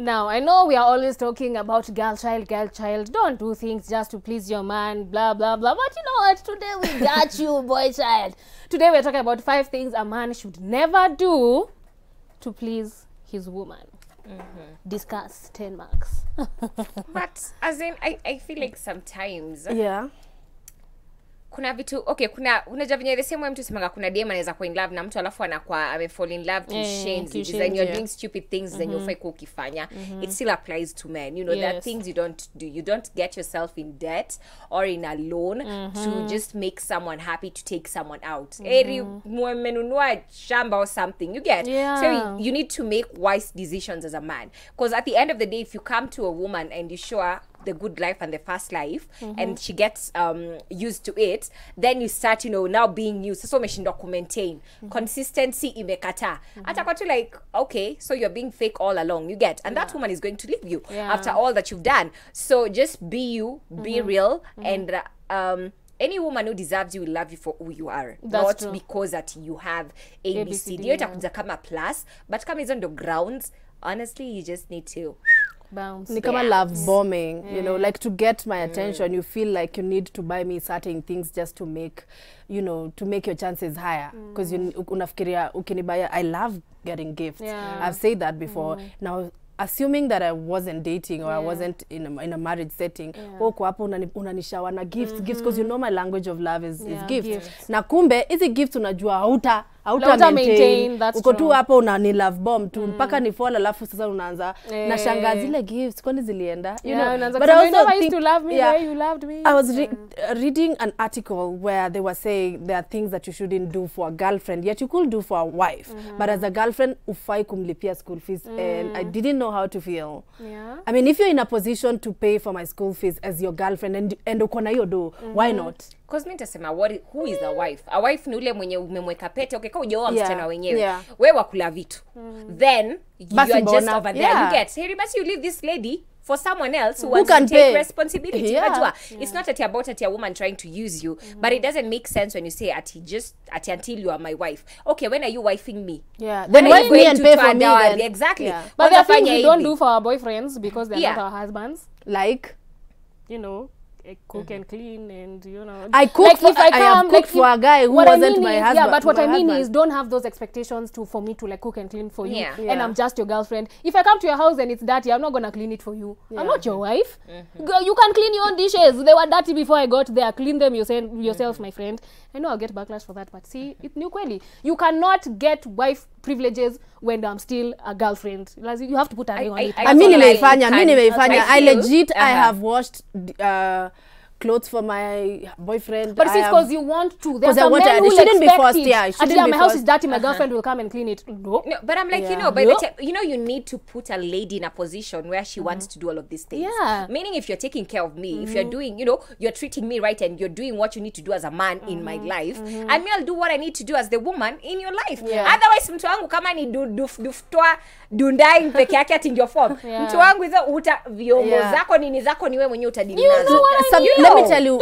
Now, I know we are always talking about girl child, girl child. Don't do things just to please your man, blah, blah, blah. But you know what? Today we got you, boy child. Today we're talking about five things a man should never do to please his woman. Mm -hmm. Discuss 10 marks. but as in, I, I feel like sometimes. Yeah kuna vitu okay kuna unaja venye the same way mtu semanga kuna dm anaweza kuwa in love na mtu alafu anakuwa amefall in love to eh, yeah, shames to shames, you're doing stupid things zenye mm-hmm. ufai kuwa ukifanya mm-hmm. it still applies to men you know yes. there are things you don't do you don't get yourself in debt or in a loan mm-hmm. to just make someone happy to take someone out mm-hmm. eri mmenunua shamba or something you get yeah. so you need to make wise decisions as a man because at the end of the day if you come to a woman and you show her the good life and the fast life mm -hmm. and she gets um, used to it then you start you know now being used So, so much kumaintain mm -hmm. consistency imekataa mm mm-hmm. hata -hmm. like okay so you're being fake all along you get and yeah. that woman is going to leave you yeah. after all that you've done so just be you be mm-hmm. real mm-hmm. and uh, um, any woman who deserves you will love you for who you are That's not true. because that you have abcd hiyo come a plus but kama on the grounds honestly you just need to Bounce. ni kama love bombing mm. you know like to get my mm. attention mm. you feel like you need to buy me certain things just to make you know to make your chances higher because mm. you, unafikiria ukinibaya i love getting gifts yeah. i've said that before mm. now assuming that I wasn't dating or yeah. I wasn't in a, in a marriage setting yeah. uko hapo unanishawa na gifts mm -hmm. gifts because you mm-hmm. know my language of love is, yeah, is gifts. gifts na kumbe hizi gifts unajua hauta hauta maintain uko tu hapo una ni love bomb tu mm. mpaka ni fall alafu sasa unaanza eh. na shangaa zile gifts kwani zilienda you know but I also think, to love me where you loved me I was mm. reading an article where they were saying there are things that you shouldn't do for a girlfriend yet you could do for a wife mm -hmm. but as a girlfriend ufai kumlipia school fees mm. and I didn't know how to feel yeah. I mean if you're in a position to pay for my school fees as your girlfriend and, and uko na hiyo do mm -hmm. why mm-hmm. not cause mimi nitasema who is a mm. wife a wife ni ule mwenye umemweka pete okay ujaoa msichana yeah. wenyewe yeah. we wakula vitu mm. then you basi are just over there yeah. you get heri basi you leave this lady for someone else who, who wants to take pay. responsibility yeah. Najua, yeah. it's not ati about ati a woman trying to use you mm. but it doesn't make sense when you say ati just ati until you are my wife okay when are you wifing me yeah then when me and pay for me then. exactly yeah. but there are we don't do for our boyfriends because they're yeah. not our husbands like you know Eh, cook mhm. and clean and you know I cook like for, if I, come, I have cooked like for a guy who wasn't I mean my is, husband. Yeah, but what I mean husband. is don't have those expectations to for me to like cook and clean for you yeah. Yeah. and I'm just your girlfriend. If I come to your house and it's dirty, I'm not gonna clean it for you. Yeah. I'm not your wife. Mm -hmm. You can clean your own dishes. They were dirty before I got there. Clean them yourself, mm-hmm. my friend. I know I'll get backlash for that, but see, it's new kweli. You cannot get wife privileges when I'm still a girlfriend. You have to put a ring on it. I, I, mean, nimeifanya, mi nimeifanya. I legit, uh -huh. I uh-huh. have watched uh, clothes for my boyfriend. But it's because you want to. There's some want to, who shouldn't be forced. Yeah, it shouldn't be forced. my house is dirty. My uh-huh. girlfriend will come and clean it. No, but I'm like, you know, by you know, you need to put a lady in a position where she wants uh-huh. to do all of these things. Yeah. Meaning, if you're taking care of me, if you're mm-hmm. doing, you know, you're treating me right, and you're doing what you need to do as a man in my mm-hmm. life, mm-hmm. I mean, I'll do what I need to do as the woman in your life. Yeah. Otherwise, mtu wangu kama ni duftoa du, dundai peke yake ati ndio form yeah. mtu wangu hizo uta viongo yeah. zako nini zako niwe mwenyewe utadili nazo you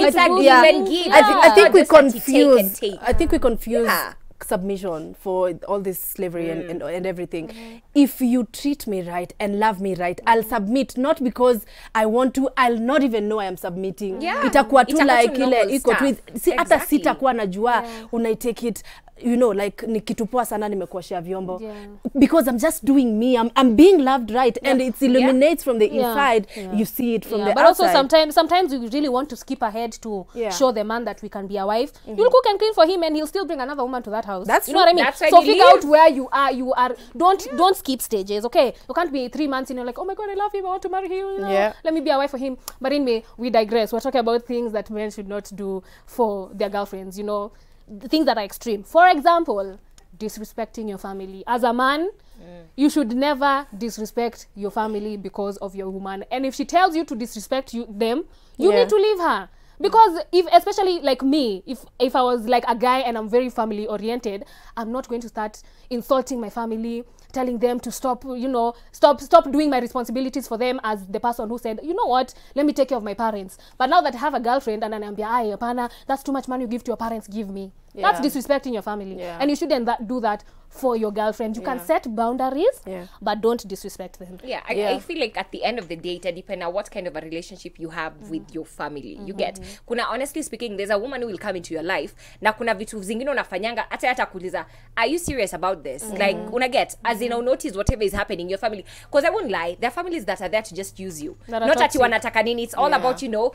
yeah, yeah. I think we confuse i think we confuse yeah submission for all this slavery mm. and, and, and, everything. Mm -hmm. If you treat me right and love me right, mm -hmm. I'll submit not because I want to, I'll not even know i am submitting. Yeah. Itakuwa tu like ile iko tu. Si hata exactly. sitakuwa najua yeah. take it you know like ni nikitupoa sana nimekuoshea vyombo yeah. because i'm just doing me i'm, I'm being loved right yeah. and it illuminates yeah. from the inside yeah. you see it from the but outside. also sometimes sometimes we really want to skip ahead to show the man that we can be a wife mm -hmm. you look can clean for him and he'll still bring another woman to that house that's you know true. what i mean that's so figure out where you are you are don't yeah. don't skip stages okay you can't be three months and you're like oh my god i love him i want to marry him no, yeah let me be a wife for him but anyway we digress we're talking about things that men should not do for their girlfriends you know things that are extreme for example disrespecting your family as a man mm. you should never disrespect your family because of your woman and if she tells you to disrespect you them you yeah. need to leave her because if especially like me if if i was like a guy and i'm very family oriented i'm not going to start insulting my family telling them to stop you know stop stop doing my responsibilities for them as the person who said you know what let me take care of my parents but now that i have a girlfriend and an MBA, partner, that's too much money you give to your parents give me Yeah. That's disrespecting your family. Yeah. And you shouldn't that do that for your girlfriend. You yeah. can set boundaries, yeah. but don't disrespect them. Yeah I, yeah I, feel like at the end of the day, it depends on what kind of a relationship you have mm. with your family. Mm -hmm. You mm-hmm. get kuna honestly speaking, there's a woman who will come into your life na kuna vitu zingine unafanyanga ata ata kuuliza, are you serious about this? Mm -hmm. Like una get as in mm-hmm. notice whatever is happening in your family because I won't lie, there are families that are there to just use you, That not you wanataka nini. It's all about you know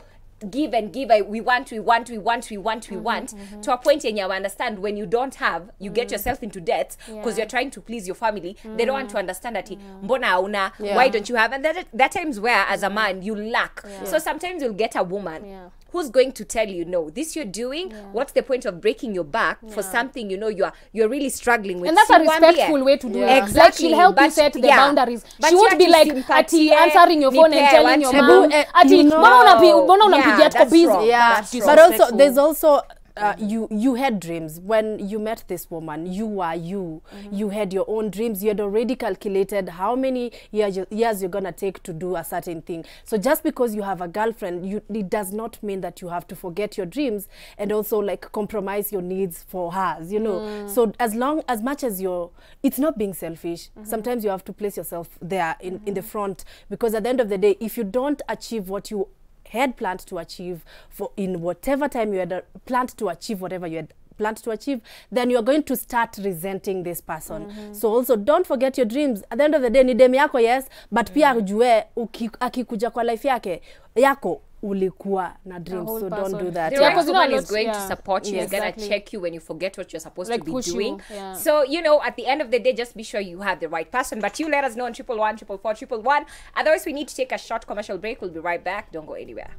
give and give I, we want we want we want we want we mm -hmm, want mm -hmm. to a point I understand when you don't have you mm. get yourself into debt because yeah. you're trying to please your family mm. they don't want to mm. understand that mm. yeah. mbona yeah. why don't you have and that, that times where as a mm. man you lack yeah. so sometimes you'll get a woman yeah who's going to tell you no this you're doing yeah. what's the point of breaking your back yeah. for something you know you're you're really struggling with and that's a respectful way to do yeah. it exactly like she'll help but, you set the boundaries but she won't be like ati answering your phone and telling your mom eh, ati yeah, yet that's busy. Wrong. Yeah, that's but also there's also uh, mm-hmm. you you had dreams when you met this woman you were you mm -hmm. you had your own dreams you had already calculated how many years, you, years you're gonna take to do a certain thing so just because you have a girlfriend you, it does not mean that you have to forget your dreams and also like compromise your needs for hers you know mm. so as long as much as you're it's not being selfish mm -hmm. sometimes you have to place yourself there in, -hmm. in the mm-hmm. front because at the end of the day if you don't achieve what you had planned to achieve for in whatever time you had uh, planned to achieve whatever you had planned to achieve then you're going to start resenting this person mm -hmm. so also don't forget your dreams at the end of the day ni dem yako yes but mm -hmm. pia ujue akikuja kwa life yake yako ulikuwa na so person. don't do that the yeah. record is going yeah. to support you yeah, exactly. is gonna check you when you forget what you're supposed like to be doing you. Yeah. so you know at the end of the day just be sure you have the right person but you let us know on triple one triple four triple one otherwise we need to take a short commercial break we'll be right back don't go anywhere